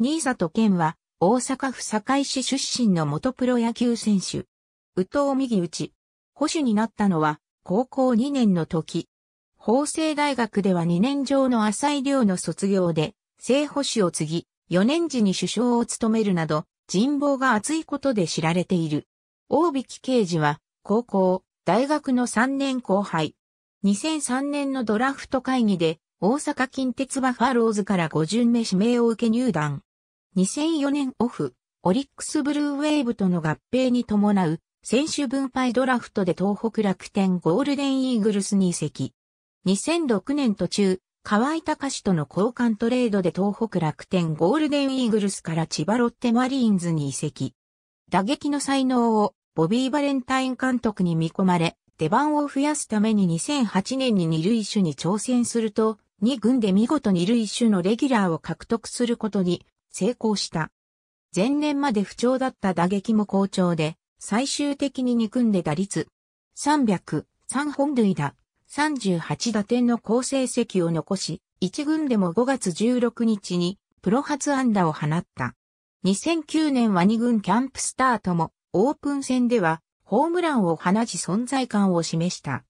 新里県は、大阪府堺市出身の元プロ野球選手。宇藤右打ち。保守になったのは、高校2年の時。法政大学では2年上の浅井亮の卒業で、正保守を継ぎ、4年時に首相を務めるなど、人望が厚いことで知られている。大引刑事は、高校、大学の3年後輩。2003年のドラフト会議で、大阪近鉄バファローズから5巡目指名を受け入団。2004年オフ、オリックスブルーウェーブとの合併に伴う、選手分配ドラフトで東北楽天ゴールデンイーグルスに移籍。2006年途中、河合隆との交換トレードで東北楽天ゴールデンイーグルスから千葉ロッテマリーンズに移籍。打撃の才能をボビー・バレンタイン監督に見込まれ、出番を増やすために2008年に二塁手に挑戦すると、二軍で見事二塁手のレギュラーを獲得することに成功した。前年まで不調だった打撃も好調で、最終的に憎んで打率3 0 3本塁打、38打点の好成績を残し、1軍でも5月16日にプロ初安打を放った。2009年は2軍キャンプスタートもオープン戦ではホームランを放ち存在感を示した。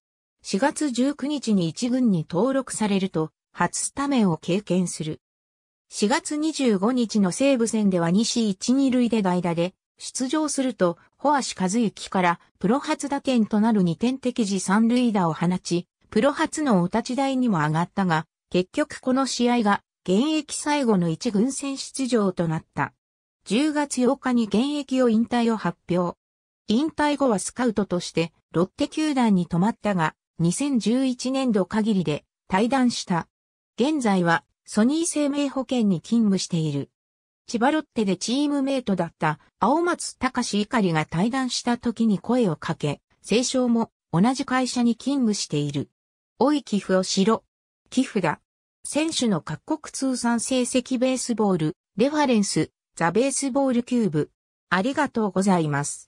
4月19日に1軍に登録されると初スタメンを経験する。4月25日の西武戦では西一二塁で代打で出場すると、ホアシ和幸からプロ初打点となる2点的時三塁打を放ち、プロ初のお立ち台にも上がったが、結局この試合が現役最後の一軍戦出場となった。10月8日に現役を引退を発表。引退後はスカウトとしてロッテ球団に泊まったが、2011年度限りで退団した。現在はソニー生命保険に勤務している。千葉ロッテでチームメイトだった青松隆碇が対談した時に声をかけ、清少も同じ会社に勤務している。おい寄付をしろ。寄付だ。選手の各国通算成績ベースボール、レファレンス、ザベースボールキューブ。ありがとうございます。